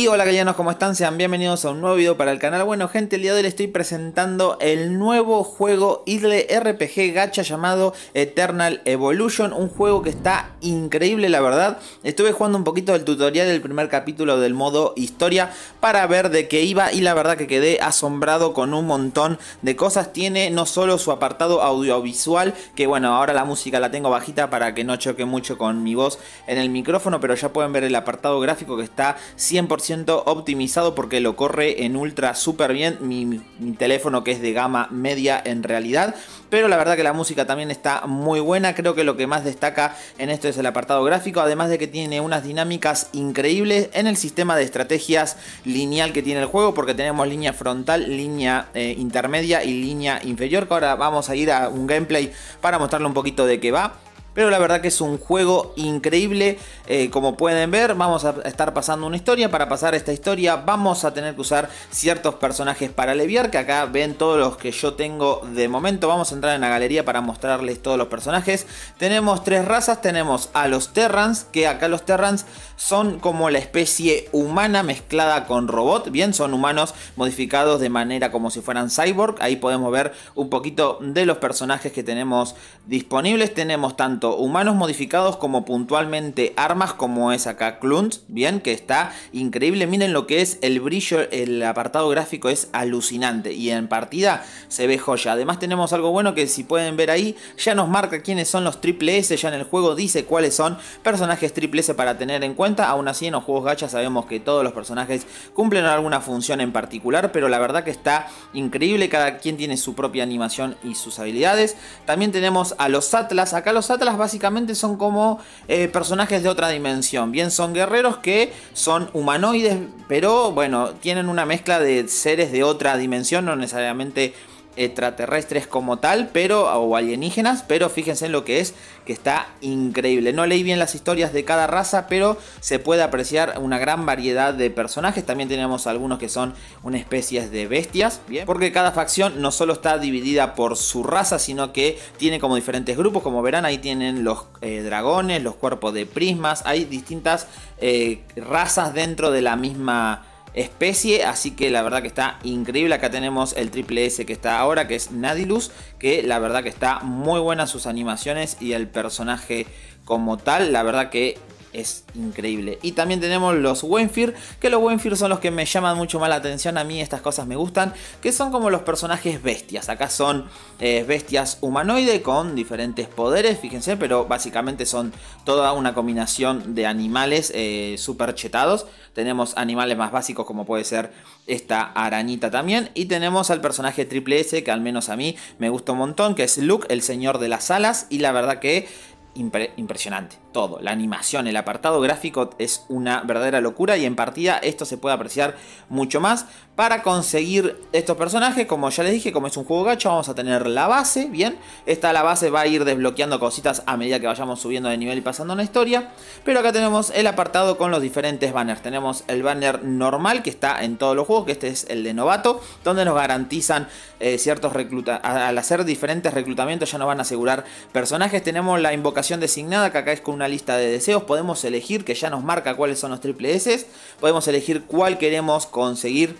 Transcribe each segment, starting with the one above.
Y hola gallanos ¿cómo están? Sean bienvenidos a un nuevo video para el canal. Bueno gente, el día de hoy les estoy presentando el nuevo juego Idle RPG Gacha llamado Eternal Evolution. Un juego que está increíble la verdad. Estuve jugando un poquito del tutorial del primer capítulo del modo historia para ver de qué iba y la verdad que quedé asombrado con un montón de cosas. Tiene no solo su apartado audiovisual, que bueno, ahora la música la tengo bajita para que no choque mucho con mi voz en el micrófono, pero ya pueden ver el apartado gráfico que está 100% siento optimizado porque lo corre en ultra súper bien mi, teléfono que es de gama media en realidad. Pero la verdad que la música también está muy buena. Creo que lo que más destaca en esto es el apartado gráfico. Además de que tiene unas dinámicas increíbles en el sistema de estrategias lineal que tiene el juego. Porque tenemos línea frontal, línea eh, intermedia y línea inferior. Que ahora vamos a ir a un gameplay para mostrarle un poquito de qué va. Pero la verdad que es un juego increíble. Eh, como pueden ver, vamos a estar pasando una historia. Para pasar esta historia vamos a tener que usar ciertos personajes para leviar, Que acá ven todos los que yo tengo de momento. Vamos a entrar en la galería para mostrarles todos los personajes. Tenemos tres razas. Tenemos a los Terrans. Que acá los Terrans son como la especie humana mezclada con robot. Bien, son humanos modificados de manera como si fueran cyborg. Ahí podemos ver un poquito de los personajes que tenemos disponibles. Tenemos tanto humanos modificados como puntualmente armas, como es acá Clunt bien, que está increíble. Miren lo que es el brillo, el apartado gráfico es alucinante y en partida se ve joya. Además tenemos algo bueno que si pueden ver ahí, ya nos marca quiénes son los triple S, ya en el juego dice cuáles son personajes triple S para tener en cuenta. Aún así en los juegos gacha sabemos que todos los personajes cumplen alguna función en particular, pero la verdad que está increíble, cada quien tiene su propia animación y sus habilidades. También tenemos a los Atlas, acá los Atlas básicamente son como eh, personajes de otra dimensión. Bien, son guerreros que son humanoides, pero bueno, tienen una mezcla de seres de otra dimensión, no necesariamente extraterrestres como tal, pero o alienígenas, pero fíjense en lo que es, que está increíble. No leí bien las historias de cada raza, pero se puede apreciar una gran variedad de personajes. También tenemos algunos que son una especie de bestias, porque cada facción no solo está dividida por su raza, sino que tiene como diferentes grupos. Como verán, ahí tienen los eh, dragones, los cuerpos de prismas, hay distintas eh, razas dentro de la misma especie, así que la verdad que está increíble. Acá tenemos el triple S que está ahora, que es Nadilus, que la verdad que está muy buena sus animaciones y el personaje como tal, la verdad que es increíble. Y también tenemos los Wenfir, que los Wenfir son los que me llaman mucho más la atención, a mí estas cosas me gustan, que son como los personajes bestias. Acá son eh, bestias humanoide con diferentes poderes, fíjense, pero básicamente son toda una combinación de animales eh, super chetados. Tenemos animales más básicos como puede ser esta arañita también. Y tenemos al personaje triple S, que al menos a mí me gusta un montón, que es Luke, el señor de las alas, y la verdad que impresionante todo. La animación, el apartado gráfico es una verdadera locura y en partida esto se puede apreciar mucho más. Para conseguir estos personajes, como ya les dije, como es un juego gacho, vamos a tener la base, bien. Esta la base va a ir desbloqueando cositas a medida que vayamos subiendo de nivel y pasando una historia. Pero acá tenemos el apartado con los diferentes banners. Tenemos el banner normal que está en todos los juegos, que este es el de novato, donde nos garantizan eh, ciertos reclutamientos. Al hacer diferentes reclutamientos ya nos van a asegurar personajes. Tenemos la invocación designada, que acá es con una lista de deseos, podemos elegir que ya nos marca cuáles son los triple S, podemos elegir cuál queremos conseguir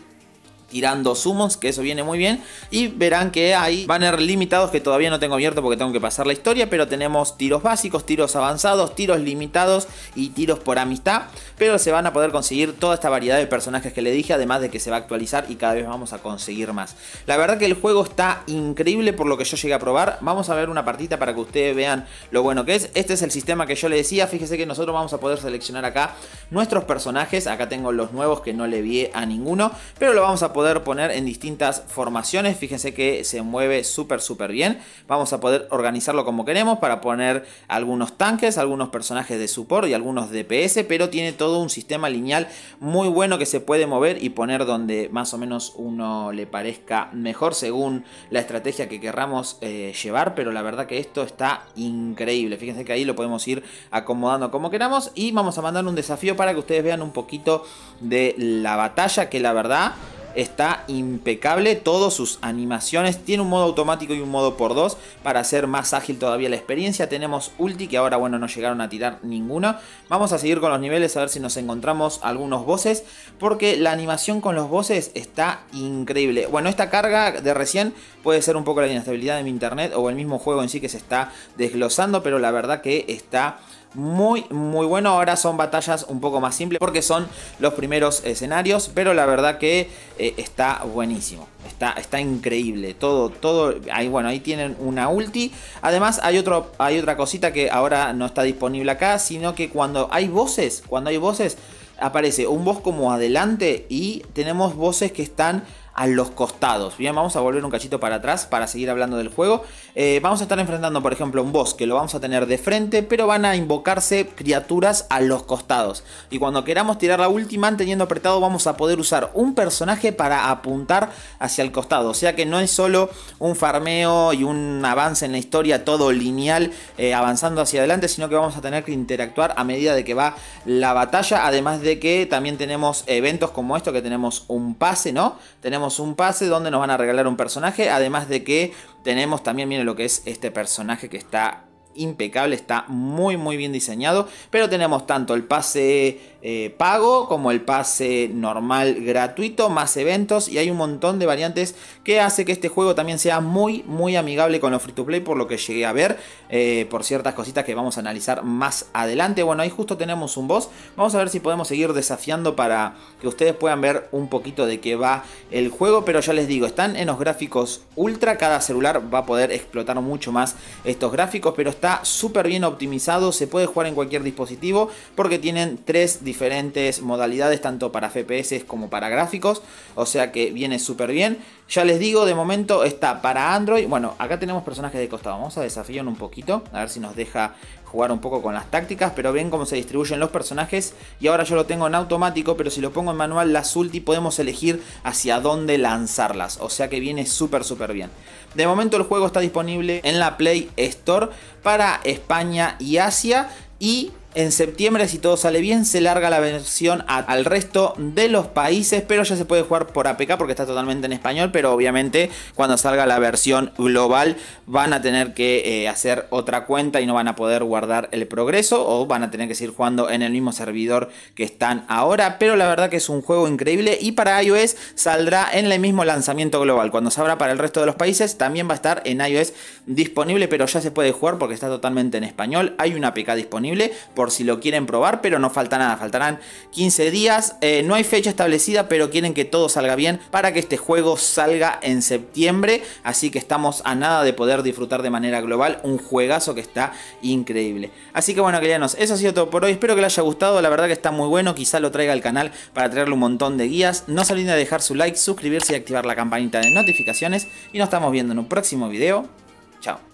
tirando sumos, que eso viene muy bien. Y verán que hay banner limitados que todavía no tengo abierto porque tengo que pasar la historia, pero tenemos tiros básicos, tiros avanzados, tiros limitados y tiros por amistad. Pero se van a poder conseguir toda esta variedad de personajes que le dije, además de que se va a actualizar y cada vez vamos a conseguir más. La verdad que el juego está increíble por lo que yo llegué a probar. Vamos a ver una partita para que ustedes vean lo bueno que es. Este es el sistema que yo le decía. Fíjese que nosotros vamos a poder seleccionar acá nuestros personajes. Acá tengo los nuevos que no le vi a ninguno, pero lo vamos a poder poner en distintas formaciones. Fíjense que se mueve súper, súper bien. Vamos a poder organizarlo como queremos para poner algunos tanques, algunos personajes de support y algunos DPS, pero tiene todo un sistema lineal muy bueno que se puede mover y poner donde más o menos uno le parezca mejor según la estrategia que querramos eh, llevar, pero la verdad que esto está increíble. Fíjense que ahí lo podemos ir acomodando como queramos y vamos a mandar un desafío para que ustedes vean un poquito de la batalla que la verdad está impecable. Todas sus animaciones. Tiene un modo automático y un modo por dos para hacer más ágil todavía la experiencia. Tenemos ulti que ahora, bueno, no llegaron a tirar ninguna. Vamos a seguir con los niveles a ver si nos encontramos algunos voces Porque la animación con los voces está increíble. Bueno, esta carga de recién puede ser un poco la inestabilidad de mi internet o el mismo juego en sí que se está desglosando. Pero la verdad que está muy, muy bueno. Ahora son batallas un poco más simples porque son los primeros escenarios, pero la verdad que eh, está buenísimo. Está, está increíble. Todo, todo. Ahí, bueno, ahí tienen una ulti. Además, hay, otro, hay otra cosita que ahora no está disponible acá, sino que cuando hay voces, cuando hay voces, aparece un boss como adelante y tenemos voces que están a los costados. Bien, vamos a volver un cachito para atrás para seguir hablando del juego. Eh, vamos a estar enfrentando, por ejemplo, un boss que lo vamos a tener de frente, pero van a invocarse criaturas a los costados. Y cuando queramos tirar la última teniendo apretado, vamos a poder usar un personaje para apuntar hacia el costado. O sea que no es solo un farmeo y un avance en la historia todo lineal eh, avanzando hacia adelante, sino que vamos a tener que interactuar a medida de que va la batalla. Además de que también tenemos eventos como esto, que tenemos un pase, ¿no? Tenemos un pase donde nos van a regalar un personaje, además de que tenemos también, miren lo que es este personaje que está impecable, está muy muy bien diseñado, pero tenemos tanto el pase eh, pago, como el pase normal gratuito, más eventos y hay un montón de variantes que hace que este juego también sea muy, muy amigable con los free to play, por lo que llegué a ver, eh, por ciertas cositas que vamos a analizar más adelante. Bueno, ahí justo tenemos un boss, vamos a ver si podemos seguir desafiando para que ustedes puedan ver un poquito de qué va el juego, pero ya les digo, están en los gráficos ultra, cada celular va a poder explotar mucho más estos gráficos, pero está súper bien optimizado, se puede jugar en cualquier dispositivo porque tienen tres diferentes modalidades, tanto para FPS como para gráficos. O sea que viene súper bien. Ya les digo, de momento está para Android. Bueno, acá tenemos personajes de costado. Vamos a desafiar un poquito. A ver si nos deja jugar un poco con las tácticas. Pero ven cómo se distribuyen los personajes. Y ahora yo lo tengo en automático. Pero si lo pongo en manual, las ulti podemos elegir hacia dónde lanzarlas. O sea que viene súper, súper bien. De momento el juego está disponible en la Play Store para España y Asia. Y en septiembre, si todo sale bien, se larga la versión al resto de los países, pero ya se puede jugar por APK porque está totalmente en español, pero obviamente cuando salga la versión global van a tener que eh, hacer otra cuenta y no van a poder guardar el progreso o van a tener que seguir jugando en el mismo servidor que están ahora, pero la verdad que es un juego increíble y para iOS saldrá en el mismo lanzamiento global. Cuando salga para el resto de los países también va a estar en iOS disponible, pero ya se puede jugar porque está totalmente en español, hay una APK disponible por si lo quieren probar, pero no falta nada, faltarán 15 días. Eh, no hay fecha establecida, pero quieren que todo salga bien para que este juego salga en septiembre. Así que estamos a nada de poder disfrutar de manera global un juegazo que está increíble. Así que bueno, queridos, eso ha sido todo por hoy. Espero que les haya gustado, la verdad que está muy bueno. Quizá lo traiga al canal para traerle un montón de guías. No se olviden de dejar su like, suscribirse y activar la campanita de notificaciones. Y nos estamos viendo en un próximo video. Chao.